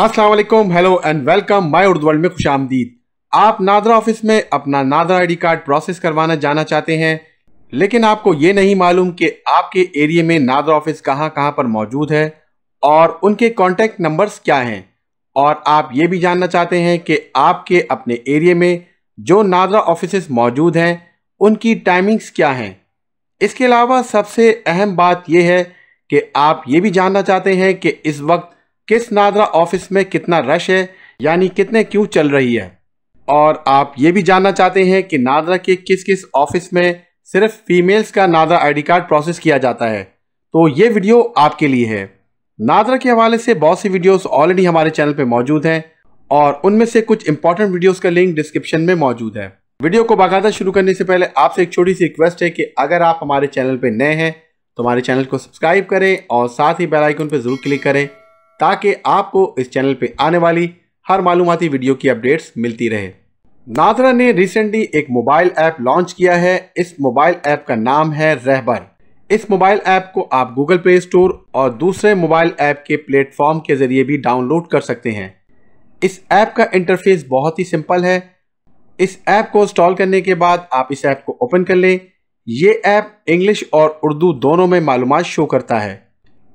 Aslam hello and welcome my Urdu world में खुश आमदीद आप नादरा ऑफिस में अपना नादरा आईडी कार्ड प्रोसेस करवाना जाना चाहते हैं लेकिन आपको ये नहीं मालूम कि आपके एरिए में नादरा ऑफिस कहाँ कहाँ पर मौजूद है और उनके कॉन्टैक्ट नंबर्स क्या हैं और आप ये भी जानना चाहते हैं कि आपके अपने एरिए में जो नादरा ऑफिस मौजूद हैं उनकी टाइमिंग्स क्या हैं इसके अलावा सबसे अहम बात यह है कि आप ये भी जानना चाहते हैं कि इस वक्त किस नादरा ऑफिस में कितना रश है यानी कितने क्यों चल रही है और आप ये भी जानना चाहते हैं कि नादरा के किस किस ऑफिस में सिर्फ फीमेल्स का नादरा आईडी कार्ड प्रोसेस किया जाता है तो ये वीडियो आपके लिए है नादरा के हवाले से बहुत सी वीडियोस ऑलरेडी हमारे चैनल पे मौजूद हैं और उनमें से कुछ इंपॉर्टेंट वीडियोस का लिंक डिस्क्रिप्शन में मौजूद है वीडियो को बाकायदा शुरू करने से पहले आपसे एक छोटी सी रिक्वेस्ट है कि अगर आप हमारे चैनल पर नए हैं तो हमारे चैनल को सब्सक्राइब करें और साथ ही बेलाइकन पर जरूर क्लिक करें ताकि आपको इस चैनल पर आने वाली हर मालूमती वीडियो की अपडेट्स मिलती रहे नादरा ने रिसेंटली एक मोबाइल ऐप लॉन्च किया है इस मोबाइल ऐप का नाम है रहबर इस मोबाइल ऐप को आप गूगल प्ले स्टोर और दूसरे मोबाइल ऐप के प्लेटफॉर्म के ज़रिए भी डाउनलोड कर सकते हैं इस ऐप का इंटरफेस बहुत ही सिंपल है इस ऐप को इंस्टॉल करने के बाद आप इस ऐप को ओपन कर लें ये ऐप इंग्लिश और उर्दू दोनों में मालूम शो करता है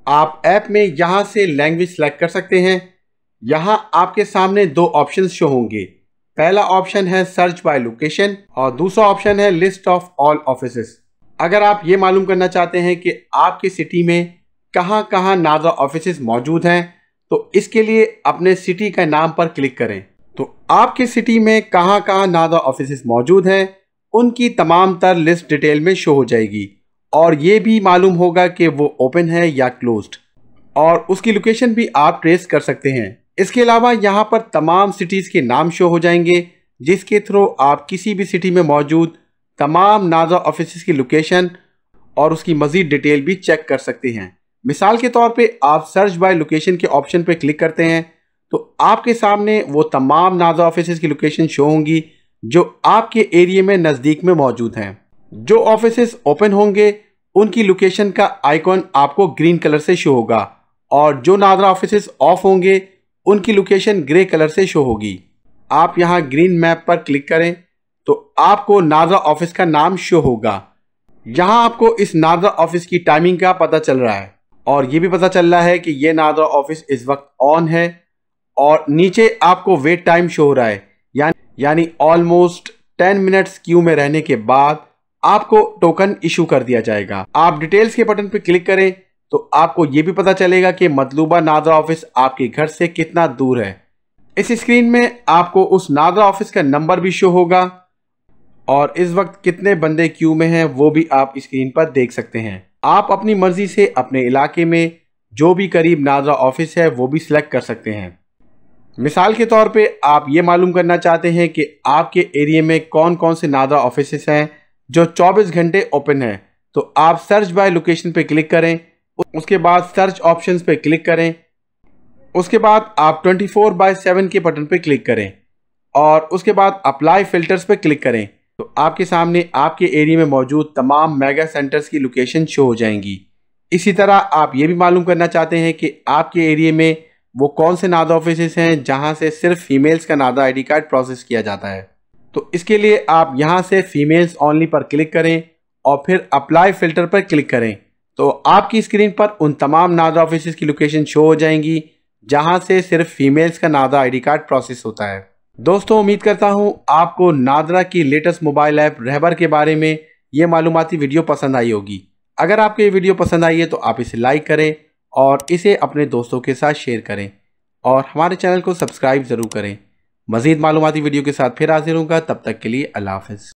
आप ऐप में यहाँ से लैंग्वेज सेलेक्ट कर सकते हैं यहाँ आपके सामने दो ऑप्शन शो होंगे पहला ऑप्शन है सर्च बाय लोकेशन और दूसरा ऑप्शन है लिस्ट ऑफ ऑल ऑफिस अगर आप ये मालूम करना चाहते हैं कि आपकी सिटी में कहाँ कहाँ नाजा ऑफिस मौजूद हैं तो इसके लिए अपने सिटी का नाम पर क्लिक करें तो आपके सिटी में कहाँ कहाँ नाजा ऑफिस मौजूद हैं उनकी तमाम तर लिस्ट डिटेल में शो हो जाएगी और ये भी मालूम होगा कि वो ओपन है या क्लोज्ड और उसकी लोकेशन भी आप ट्रेस कर सकते हैं इसके अलावा यहाँ पर तमाम सिटीज़ के नाम शो हो जाएंगे जिसके थ्रू आप किसी भी सिटी में मौजूद तमाम नाजा ऑफिस की लोकेशन और उसकी मज़ीद डिटेल भी चेक कर सकते हैं मिसाल के तौर पे आप सर्च बाय लोकेशन के ऑप्शन पे क्लिक करते हैं तो आपके सामने वो तमाम नाजा ऑफिस की लोकेशन शो होंगी जो आपके एरिए में नज़दीक में मौजूद हैं जो ऑफिस ओपन होंगे उनकी लोकेशन का आइकॉन आपको ग्रीन कलर से शो होगा और जो नादरा ऑफिस ऑफ होंगे उनकी लोकेशन ग्रे कलर से शो होगी आप यहाँ ग्रीन मैप पर क्लिक करें तो आपको नादरा ऑफिस का नाम शो होगा यहां आपको इस नादरा ऑफिस की टाइमिंग का पता चल रहा है और ये भी पता चल रहा है कि ये नादरा ऑफिस इस वक्त ऑन है और नीचे आपको वेट टाइम शो हो रहा है यानी यानी ऑलमोस्ट टेन मिनट्स क्यू में रहने के बाद आपको टोकन इशू कर दिया जाएगा आप डिटेल्स के बटन पर क्लिक करें तो आपको ये भी पता चलेगा कि मतलूबा नादरा ऑफिस आपके घर से कितना दूर है इस स्क्रीन में आपको उस नादरा ऑफिस का नंबर भी शो होगा और इस वक्त कितने बंदे क्यू में हैं वो भी आप स्क्रीन पर देख सकते हैं आप अपनी मर्जी से अपने इलाके में जो भी करीब नादरा ऑफिस है वो भी सिलेक्ट कर सकते हैं मिसाल के तौर पे आप ये मालूम करना चाहते हैं कि आपके एरिए में कौन कौन से नादरा ऑफिस हैं जो 24 घंटे ओपन है तो आप सर्च बाय लोकेशन पे क्लिक करें उसके बाद सर्च ऑप्शंस पे क्लिक करें उसके बाद आप 24 फोर बाय सेवन के बटन पे क्लिक करें और उसके बाद अप्लाई फिल्टर्स पे क्लिक करें तो आपके सामने आपके एरिया में मौजूद तमाम मेगा सेंटर्स की लोकेशन शो हो जाएंगी इसी तरह आप ये भी मालूम करना चाहते हैं कि आपके एरिया में वो कौन से नादा ऑफिस हैं जहाँ से सिर्फ फीमेल्स का नादा आईडी कार्ड प्रोसेस किया जाता है तो इसके लिए आप यहाँ से फीमेल्स ओनली पर क्लिक करें और फिर अप्लाई फ़िल्टर पर क्लिक करें तो आपकी स्क्रीन पर उन तमाम नादा ऑफिस की लोकेशन शो हो जाएंगी जहाँ से सिर्फ फीमेल्स का नादा आईडी कार्ड प्रोसेस होता है दोस्तों उम्मीद करता हूँ आपको नादरा की लेटेस्ट मोबाइल ऐप रहबर के बारे में ये मालूमती वीडियो पसंद आई होगी अगर आपको ये वीडियो पसंद आई है तो आप इसे लाइक करें और इसे अपने दोस्तों के साथ शेयर करें और हमारे चैनल को सब्सक्राइब ज़रूर करें मजीद मालूमती वीडियो के साथ फिर हाजिर होगा तब तक के लिए अल्लाह हाफिज़